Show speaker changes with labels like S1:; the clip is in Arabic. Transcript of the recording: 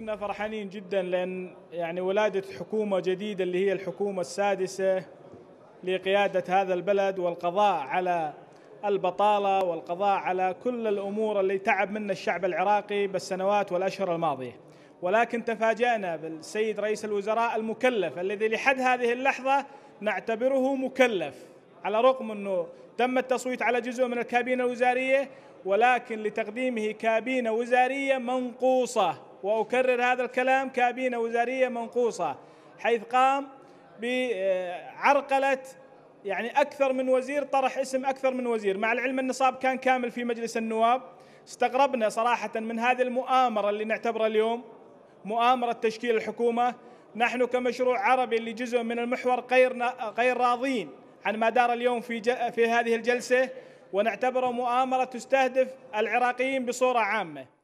S1: كنا فرحانين جدا لان يعني ولاده حكومه جديده اللي هي الحكومه السادسه لقياده هذا البلد والقضاء على البطاله والقضاء على كل الامور اللي تعب منها الشعب العراقي بالسنوات والاشهر الماضيه. ولكن تفاجأنا بالسيد رئيس الوزراء المكلف الذي لحد هذه اللحظه نعتبره مكلف على رغم انه تم التصويت على جزء من الكابينه الوزاريه ولكن لتقديمه كابينه وزاريه منقوصه واكرر هذا الكلام كابينه وزاريه منقوصه حيث قام بعرقله يعني اكثر من وزير طرح اسم اكثر من وزير مع العلم النصاب كان كامل في مجلس النواب استغربنا صراحه من هذه المؤامره اللي نعتبرها اليوم مؤامره تشكيل الحكومه نحن كمشروع عربي اللي جزء من المحور غير غير راضين عن ما دار اليوم في في هذه الجلسه ونعتبره مؤامره تستهدف العراقيين بصوره عامه